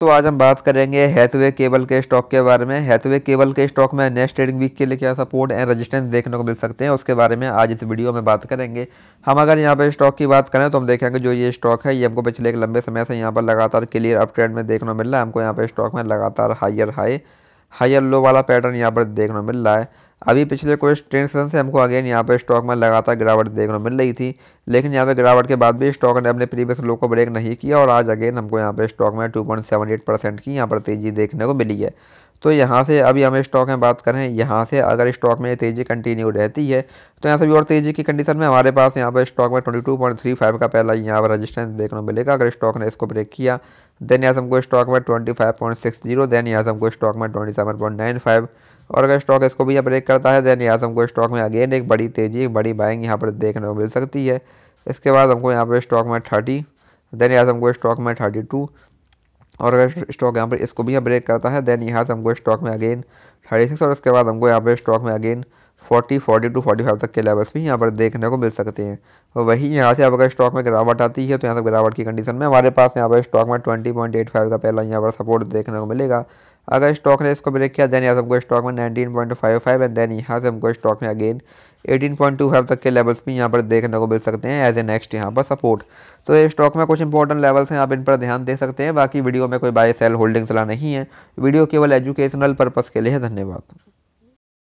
तो आज हम बात करेंगे हैथवे केबल के स्टॉक के बारे में हैथवे केबल के स्टॉक में नेक्स्ट ट्रेडिंग वीक के लिए क्या सपोर्ट एंड रेजिस्टेंस देखने को मिल सकते हैं उसके बारे में आज इस वीडियो में बात करेंगे हम अगर यहाँ पर स्टॉक की बात करें तो हम देखेंगे जो ये स्टॉक है ये हमको पिछले एक लंबे समय से यहाँ पर लगातार क्लियर अप ट्रेंड में देखने को मिल रहा है हमको यहाँ पर स्टॉक में लगातार हाइयर हाई हायर लो वाला पैटर्न यहाँ पर देखने को मिल रहा है अभी पिछले कुछ ट्रेन सेशन से हमको अगेन यहाँ पर स्टॉक में लगातार गिरावट देखने को मिल रही थी लेकिन यहाँ पे गिरावट के बाद भी स्टॉक ने अपने प्रीवियस लो को ब्रेक नहीं किया और आज अगेन हमको यहाँ पे स्टॉक में एट परसेंट की यहाँ पर तेज़ी देखने को मिली है तो यहाँ से अभी हम स्टॉक में बात करें यहाँ से अगर स्टॉक में तेज़ी कंटिन्यू रहती है तो यहाँ से भी और तेज़ी की कंडीशन में हमारे पास यहाँ पर स्टॉक में फाइव का पहला यहाँ पर रजिस्टेंस देखने को मिलेगा अगर स्टॉक ने इसको ब्रेक किया देन यहाँ से हमको स्टॉक में जीरो देन यहाँ से हमको स्टॉक में फाइव और अगर स्टॉक इसको भी यहाँ ब्रेक करता है देन यहाँ से हमको स्टॉक में अगेन एक बड़ी तेज़ी एक बड़ी बाइंग यहाँ पर देखने को मिल सकती है इसके बाद हमको यहाँ पर स्टॉक में थर्टी देन यहाँ से हमको स्टॉक में थर्टी टू और अगर स्टॉक यहाँ पर इसको भी यहाँ ब्रेक करता है देन यहाँ से हमको स्टॉक में अगेन थर्टी सिक्स और उसके बाद हमको यहाँ पर स्टॉक में again forty forty two forty five तक के लेवल्स भी यहाँ पर देखने को मिल सकते हैं और वही यहाँ से अब अगर स्टॉक में गिरावट आती है तो यहाँ से गिरावट की कंडीशन में हमारे पास यहाँ पर स्टॉक में ट्वेंटी पॉइंट एट फाइव का पहला यहाँ पर सपोर्ट देखने को मिलेगा अगर स्टॉक ने इसको ब्रेक किया देन यहाँ से हमको स्टॉक में 19.55 एंड देन यहाँ से हमको स्टॉक में अगेन 18.25 तक के लेवल्स भी यहाँ पर देखने को मिल सकते हैं एज ए नेक्स्ट यहाँ पर सपोर्ट तो ये स्टॉक में कुछ इंपॉर्टेंट लेवल्स हैं आप इन पर ध्यान दे सकते हैं बाकी वीडियो में कोई बाय सेल होल्डिंग्स ला नहीं है वीडियो केवल एजुकेशनल पर्पज़ के लिए है धन्यवाद